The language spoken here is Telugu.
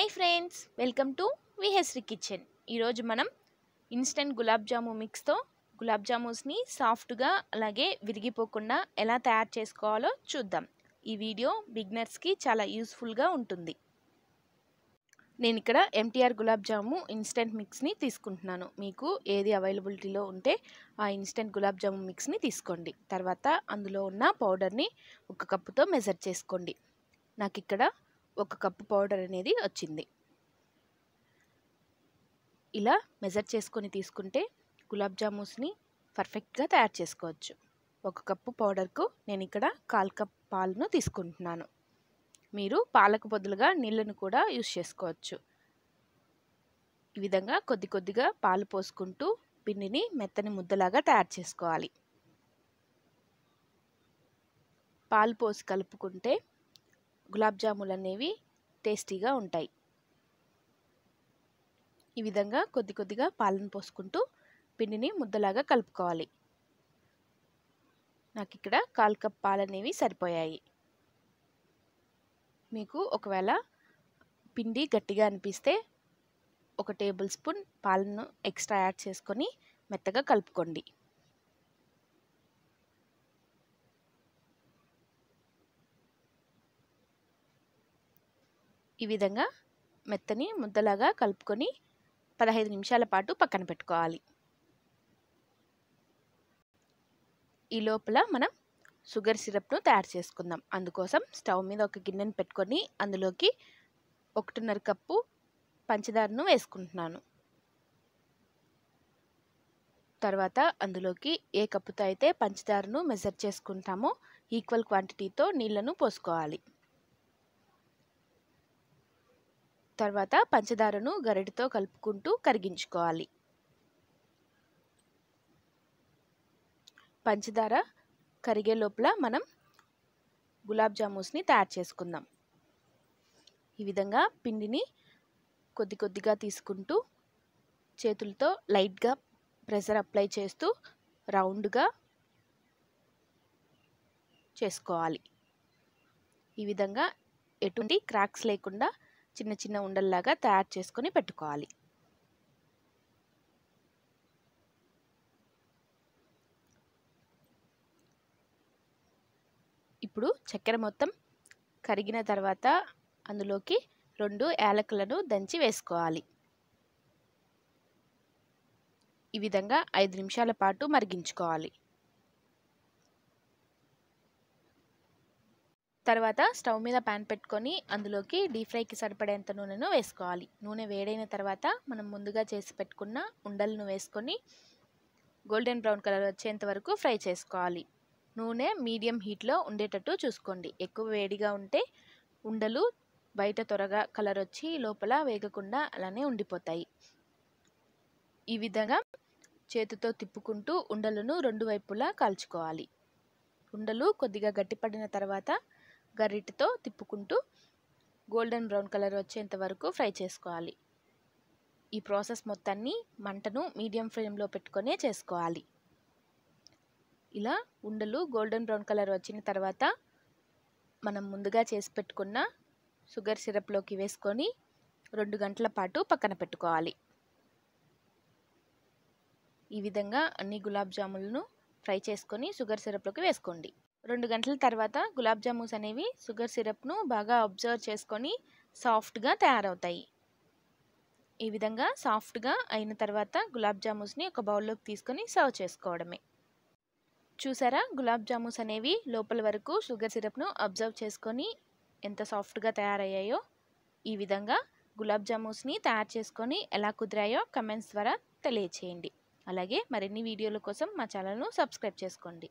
హాయ్ ఫ్రెండ్స్ వెల్కమ్ టు విహెస్రీ కిచెన్ ఈరోజు మనం ఇన్స్టెంట్ గులాబ్ జాము మిక్స్తో గులాబ్ జామూస్ని సాఫ్ట్గా అలాగే విరిగిపోకుండా ఎలా తయారు చేసుకోవాలో చూద్దాం ఈ వీడియో బిగ్నర్స్కి చాలా యూస్ఫుల్గా ఉంటుంది నేను ఇక్కడ ఎంటీఆర్ గులాబ్ జాము ఇన్స్టెంట్ మిక్స్ని తీసుకుంటున్నాను మీకు ఏది అవైలబిలిటీలో ఉంటే ఆ ఇన్స్టెంట్ గులాబ్ జాము మిక్స్ని తీసుకోండి తర్వాత అందులో ఉన్న పౌడర్ని ఒక కప్పుతో మెజర్ చేసుకోండి నాకు ఇక్కడ ఒక కప్పు పౌడర్ అనేది వచ్చింది ఇలా మెజర్ చేసుకొని తీసుకుంటే గులాబ్ జామూస్ని పర్ఫెక్ట్గా తయారు చేసుకోవచ్చు ఒక కప్పు పౌడర్కు నేను ఇక్కడ కాల్ కప్ పాలను తీసుకుంటున్నాను మీరు పాలకు బదులుగా నీళ్ళను కూడా యూజ్ చేసుకోవచ్చు ఈ విధంగా కొద్ది కొద్దిగా పాలు పోసుకుంటూ పిండిని మెత్తని ముద్దలాగా తయారు చేసుకోవాలి పాలు పోసి కలుపుకుంటే గులాబ్ జాములు అనేవి టేస్టీగా ఉంటాయి ఈ విధంగా కొద్ది కొద్దిగా పాలను పోసుకుంటూ పిండిని ముద్దలాగా కలుపుకోవాలి నాకు ఇక్కడ కాల్ కప్ పాలు అనేవి సరిపోయాయి మీకు ఒకవేళ పిండి గట్టిగా అనిపిస్తే ఒక టేబుల్ స్పూన్ పాలను ఎక్స్ట్రా యాడ్ చేసుకొని మెత్తగా కలుపుకోండి ఈ విధంగా మెత్తని ముద్దలాగా కలుపుకొని పదహైదు నిమిషాల పాటు పక్కన పెట్టుకోవాలి ఈ లోపల మనం షుగర్ సిరప్ను తయారు చేసుకుందాం అందుకోసం స్టవ్ మీద ఒక గిన్నెను పెట్టుకొని అందులోకి ఒకటిన్నర కప్పు పంచదారను వేసుకుంటున్నాను తర్వాత అందులోకి ఏ కప్పుతో అయితే పంచదారను మెజర్ చేసుకుంటామో ఈక్వల్ క్వాంటిటీతో నీళ్లను పోసుకోవాలి తర్వాత పంచదారను గరిటతో కలుపుకుంటూ కరిగించుకోవాలి పంచదార కరిగే లోపల మనం గులాబ్ జామూస్ని తయారు చేసుకుందాం ఈ విధంగా పిండిని కొద్ది కొద్దిగా తీసుకుంటూ చేతులతో లైట్గా ప్రెషర్ అప్లై చేస్తూ రౌండ్గా చేసుకోవాలి ఈ విధంగా ఎటువంటి క్రాక్స్ లేకుండా చిన్న చిన్న ఉండల్లాగా తయారు చేసుకొని పెట్టుకోవాలి ఇప్పుడు చక్కెర మొత్తం కరిగిన తర్వాత అందులోకి రెండు యాలకులను దంచి వేసుకోవాలి ఈ విధంగా ఐదు నిమిషాల పాటు మరిగించుకోవాలి తర్వాత స్టవ్ మీద ప్యాన్ పెట్టుకొని అందులోకి డీప్ ఫ్రైకి సరిపడేంత నూనెను వేసుకోవాలి నూనె వేడైన తర్వాత మనం ముందుగా చేసి పెట్టుకున్న ఉండలను వేసుకొని గోల్డెన్ బ్రౌన్ కలర్ వచ్చేంత వరకు ఫ్రై చేసుకోవాలి నూనె మీడియం హీట్లో ఉండేటట్టు చూసుకోండి ఎక్కువ వేడిగా ఉంటే ఉండలు బయట త్వరగా కలర్ వచ్చి లోపల వేగకుండా అలానే ఉండిపోతాయి ఈ విధంగా చేతితో తిప్పుకుంటూ ఉండలను రెండు వైపులా కాల్చుకోవాలి ఉండలు కొద్దిగా గట్టిపడిన తర్వాత గరిటితో తిప్పుకుంటూ గోల్డెన్ బ్రౌన్ కలర్ వచ్చేంత వరకు ఫ్రై చేసుకోవాలి ఈ ప్రాసెస్ మొత్తాన్ని మంటను మీడియం ఫ్లేమ్లో పెట్టుకొనే చేసుకోవాలి ఇలా ఉండలు గోల్డెన్ బ్రౌన్ కలర్ వచ్చిన తర్వాత మనం ముందుగా చేసి పెట్టుకున్న షుగర్ సిరప్లోకి వేసుకొని రెండు గంటల పాటు పక్కన పెట్టుకోవాలి ఈ విధంగా అన్ని గులాబ్ జాములను ఫ్రై చేసుకొని షుగర్ సిరప్లోకి వేసుకోండి రెండు గంటల తర్వాత గులాబ్ జామూస్ అనేవి షుగర్ సిరప్ను బాగా అబ్జర్వ్ చేసుకొని సాఫ్ట్గా తయారవుతాయి ఈ విధంగా సాఫ్ట్గా అయిన తర్వాత గులాబ్ జామూస్ని ఒక బౌల్లోకి తీసుకొని సర్వ్ చేసుకోవడమే చూసారా గులాబ్ జామూస్ అనేవి లోపల వరకు షుగర్ సిరప్ను అబ్జర్వ్ చేసుకొని ఎంత సాఫ్ట్గా తయారయ్యాయో ఈ విధంగా గులాబ్ జామూస్ని తయారు చేసుకొని ఎలా కుదిరాయో కమెంట్స్ ద్వారా తెలియచేయండి అలాగే మరిన్ని వీడియోల కోసం మా ఛానల్ను సబ్స్క్రైబ్ చేసుకోండి